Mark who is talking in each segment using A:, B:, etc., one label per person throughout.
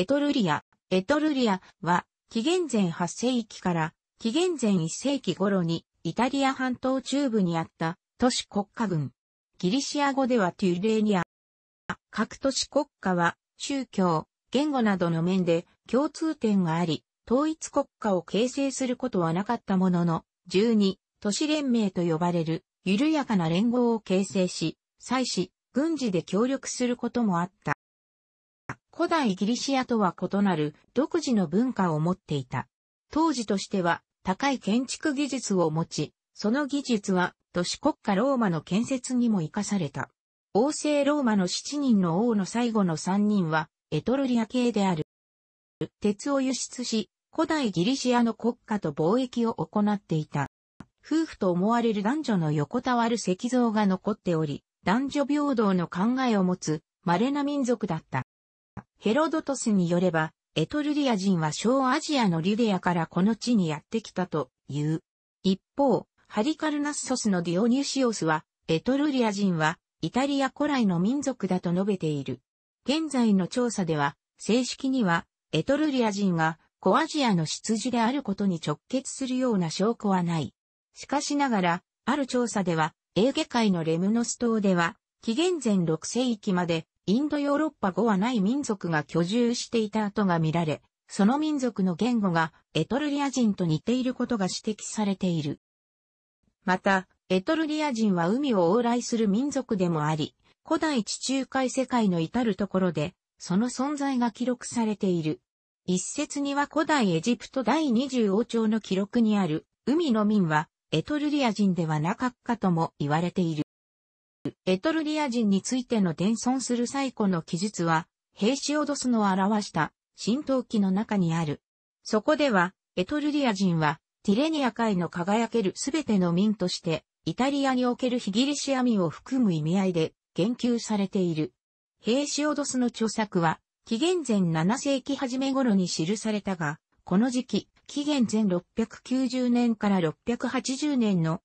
A: エトルリア、エトルリアは、紀元前8世紀から紀元前1世紀頃にイタリア半島中部にあった都市国家群。ギリシア語ではテュレニア。各都市国家は宗教、言語などの面で共通点があり、統一国家を形成することはなかったものの、12都市連盟と呼ばれる緩やかな連合を形成し、祭祀、軍事で協力することもあった。古代ギリシアとは異なる独自の文化を持っていた。当時としては高い建築技術を持ち、その技術は都市国家ローマの建設にも活かされた。王政ローマの7人の王の最後の3人はエトルリア系である。鉄を輸出し、古代ギリシアの国家と貿易を行っていた。夫婦と思われる男女の横たわる石像が残っており、男女平等の考えを持つ稀な民族だった。ヘロドトスによれば、エトルリア人は小アジアのリデアからこの地にやってきたという。一方、ハリカルナッソスのディオニュシオスは、エトルリア人はイタリア古来の民族だと述べている。現在の調査では、正式にはエトルリア人が小アジアの出自であることに直結するような証拠はない。しかしながら、ある調査では、エーゲ海のレムノス島では、紀元前6世紀までインドヨーロッパ語はない民族が居住していた跡が見られ、その民族の言語がエトルリア人と似ていることが指摘されている。また、エトルリア人は海を往来する民族でもあり、古代地中海世界の至るところで、その存在が記録されている。一説には古代エジプト第20王朝の記録にある、海の民は、エトルリア人ではなかったとも言われている。エトルリア人についての伝存する最古の記述は、ヘイシオドスの表した神道記の中にある。そこでは、エトルリア人は、ティレニア界の輝けるすべての民として、イタリアにおけるヒギリシア民を含む意味合いで言及されている。ヘイシオドスの著作は、紀元前7世紀初め頃に記されたが、この時期、紀元前690年から680年の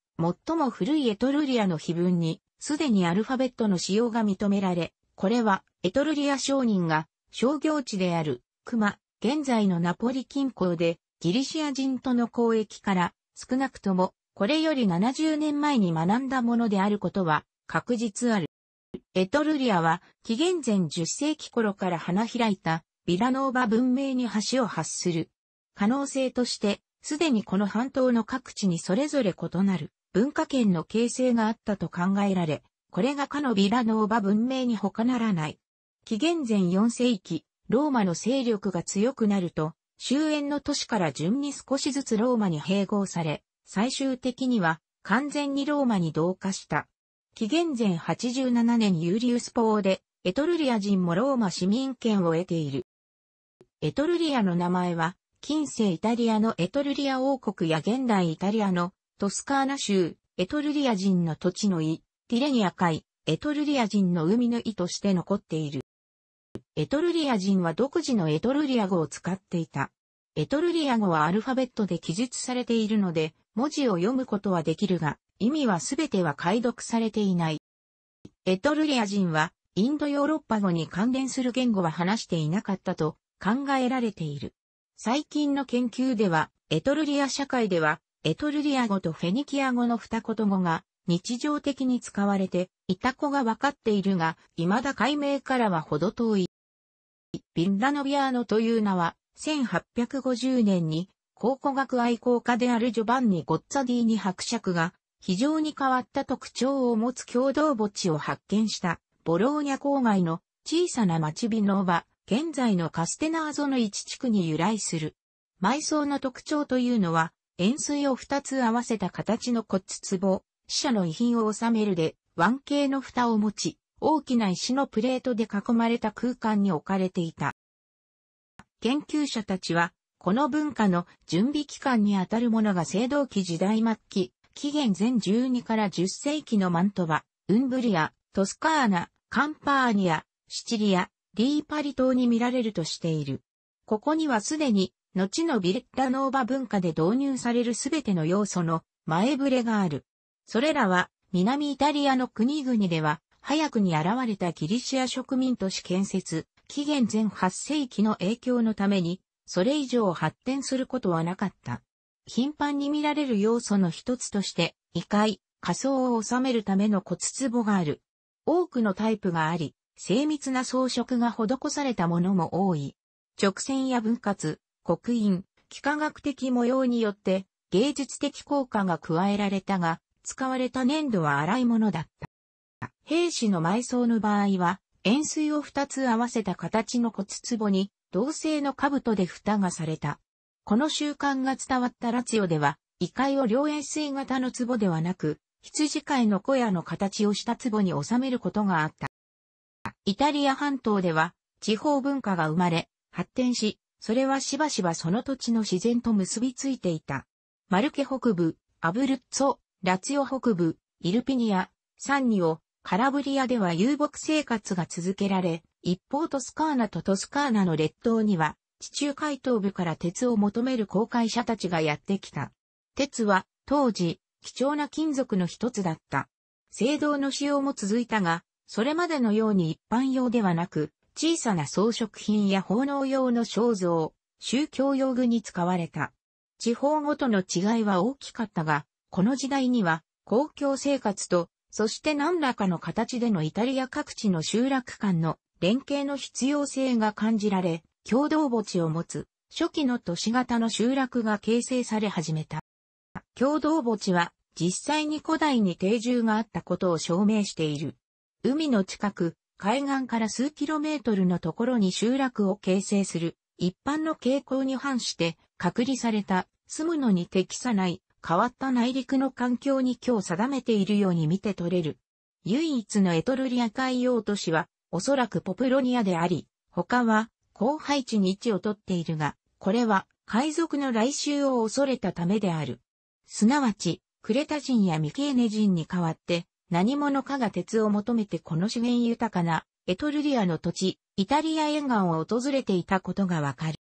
A: 最も古いエトルリアの碑文にすでにアルファベットの使用が認められ、これはエトルリア商人が商業地である熊、現在のナポリ近郊でギリシア人との交易から少なくともこれより70年前に学んだものであることは確実ある。エトルリアは紀元前10世紀頃から花開いたビラノーバ文明に橋を発する。可能性として、すでにこの半島の各地にそれぞれ異なる文化圏の形成があったと考えられ、これがかのビラノーバ文明に他ならない。紀元前4世紀、ローマの勢力が強くなると、終焉の都市から順に少しずつローマに併合され、最終的には完全にローマに同化した。紀元前87年ユーリウス法で、エトルリア人もローマ市民権を得ている。エトルリアの名前は、近世イタリアのエトルリア王国や現代イタリアのトスカーナ州、エトルリア人の土地の意、ティレニア海、エトルリア人の海の意として残っている。エトルリア人は独自のエトルリア語を使っていた。エトルリア語はアルファベットで記述されているので、文字を読むことはできるが、意味はすべては解読されていない。エトルリア人は、インドヨーロッパ語に関連する言語は話していなかったと考えられている。最近の研究では、エトルリア社会では、エトルリア語とフェニキア語の二言語が日常的に使われていた子がわかっているが、未だ解明からはほど遠い。ビンラノビアーノという名は、1850年に考古学愛好家であるジョバンニ・ゴッツァディに伯爵が非常に変わった特徴を持つ共同墓地を発見したボローニャ郊外の小さな町ビノーバ、現在のカステナーゾの一地区に由来する。埋葬の特徴というのは円錐を2つ合わせた形の骨壺、死者の遺品を収めるで、腕形の蓋を持ち、大きな石のプレートで囲まれた空間に置かれていた。研究者たちは、この文化の準備期間にあたるものが青銅器時代末期、紀元前12から10世紀のマントバ、ウンブリア、トスカーナ、カンパーニア、シチリア、リーパリ島に見られるとしている。ここにはすでに後のビレッタノーバ文化で導入されるすべての要素の前触れがある。それらは南イタリアの国々では早くに現れたギリシア植民都市建設、紀元前8世紀の影響のために、それ以上発展することはなかった。頻繁に見られる要素の一つとして、異界、仮想を収めるための骨壺がある。多くのタイプがあり、精密な装飾が施されたものも多い。直線や分割、刻印、幾何学的模様によって芸術的効果が加えられたが、使われた粘土は粗いものだった。兵士の埋葬の場合は、円錐を二つ合わせた形の骨壺に、銅製の兜で蓋がされた。この習慣が伝わったラツヨでは、異界を両円錐型の壺ではなく、羊飼いの小屋の形をした壺に収めることがあった。イタリア半島では、地方文化が生まれ、発展し、それはしばしばその土地の自然と結びついていた。マルケ北部、アブルッツォ、ラツヨ北部、イルピニア、サンニオ、カラブリアでは遊牧生活が続けられ、一方トスカーナとトスカーナの列島には、地中海東部から鉄を求める航海者たちがやってきた。鉄は、当時、貴重な金属の一つだった。青銅の使用も続いたが、それまでのように一般用ではなく、小さな装飾品や奉納用の肖像、宗教用具に使われた。地方ごとの違いは大きかったが、この時代には公共生活と、そして何らかの形でのイタリア各地の集落間の連携の必要性が感じられ、共同墓地を持つ初期の都市型の集落が形成され始めた。共同墓地は実際に古代に定住があったことを証明している。海の近く、海岸から数キロメートルのところに集落を形成する、一般の傾向に反して隔離された、住むのに適さない、変わった内陸の環境に今日定めているように見て取れる。唯一のエトルリア海洋都市は、おそらくポプロニアであり、他は、後配置に位置をとっているが、これは、海賊の来襲を恐れたためである。すなわち、クレタ人やミケーネ人に代わって、何者かが鉄を求めてこの資源豊かなエトルリアの土地、イタリア沿岸を訪れていたことがわかる。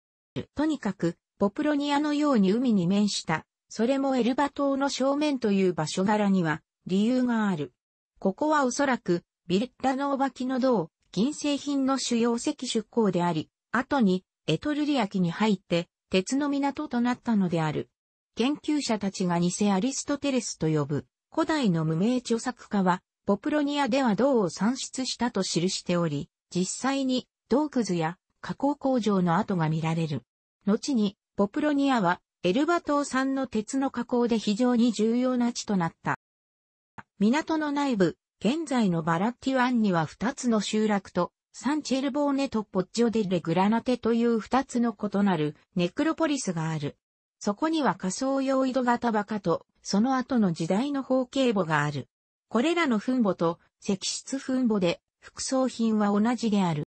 A: とにかく、ポプロニアのように海に面した、それもエルバ島の正面という場所柄には理由がある。ここはおそらく、ビレッタのおばきの銅、銀製品の主要石出港であり、後にエトルリア機に入って鉄の港となったのである。研究者たちが偽アリストテレスと呼ぶ古代の無名著作家は、ポプロニアでは銅を産出したと記しており、実際に銅くずや加工工場の跡が見られる。後に、ポプロニアは、エルバ島産の鉄の加工で非常に重要な地となった。港の内部、現在のバラッティ湾には2つの集落と、サンチェルボーネとポッジョデレ・グラナテという2つの異なるネクロポリスがある。そこには仮想用井戸型バカとその後の時代の方形簿がある。これらの墳墓と石室墳墓で副葬品は同じである。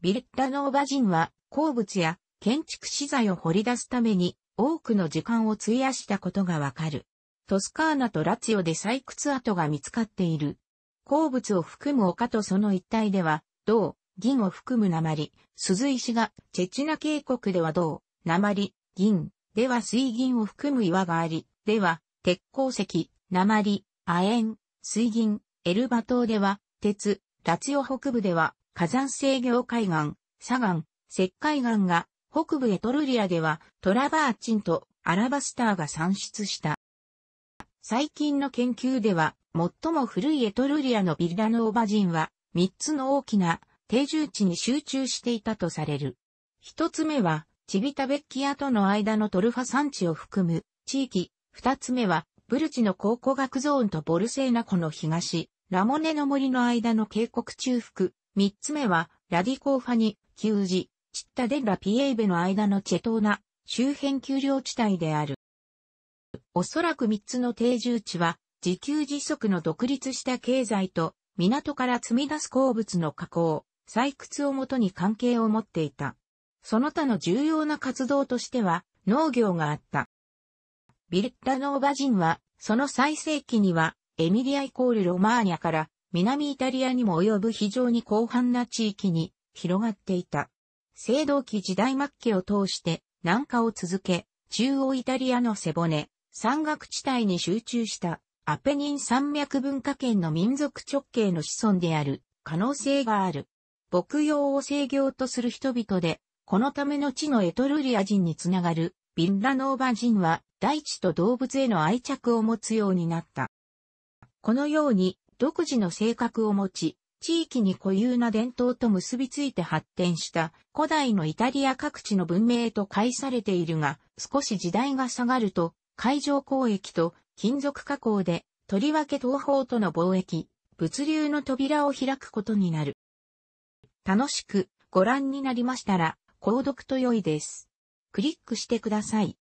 A: ビルッラノーバ人は鉱物や建築資材を掘り出すために多くの時間を費やしたことがわかる。トスカーナとラツヨオで採掘跡が見つかっている。鉱物を含む丘とその一帯では、銅、銀を含む鉛、鈴石が、チェチナ渓谷では銅、鉛、銀、では水銀を含む岩があり、では、鉄鉱石、鉛、亜鉛、水銀、エルバ島では、鉄、ラツヨ北部では、火山制御海岸、砂岩、石灰岩が、北部エトルリアでは、トラバーチンとアラバスターが産出した。最近の研究では、最も古いエトルリアのビルダノーバ人は、三つの大きな定住地に集中していたとされる。一つ目は、チビタベッキアとの間のトルファ山地を含む地域二つ目は、ブルチの考古学ゾーンとボルセーナ湖の東、ラモネの森の間の渓谷中腹。三つ目は、ラディコーファニ、旧字、チッタデラ・ピエイベの間のチェトーナ、周辺丘陵地帯である。おそらく三つの定住地は、自給自足の独立した経済と、港から積み出す鉱物の加工、採掘をもとに関係を持っていた。その他の重要な活動としては、農業があった。ビルッラノーバ人は、その最盛期には、エミリアイコールロマーニャから、南イタリアにも及ぶ非常に広範な地域に広がっていた。青銅器時代末期を通して南下を続け、中央イタリアの背骨、山岳地帯に集中したアペニン山脈文化圏の民族直系の子孫である可能性がある。牧羊を制業とする人々で、このための地のエトルリア人につながるビンラノーバ人は大地と動物への愛着を持つようになった。このように、独自の性格を持ち、地域に固有な伝統と結びついて発展した古代のイタリア各地の文明と解されているが、少し時代が下がると、海上交易と金属加工で、とりわけ東方との貿易、物流の扉を開くことになる。楽しくご覧になりましたら、購読と良いです。クリックしてください。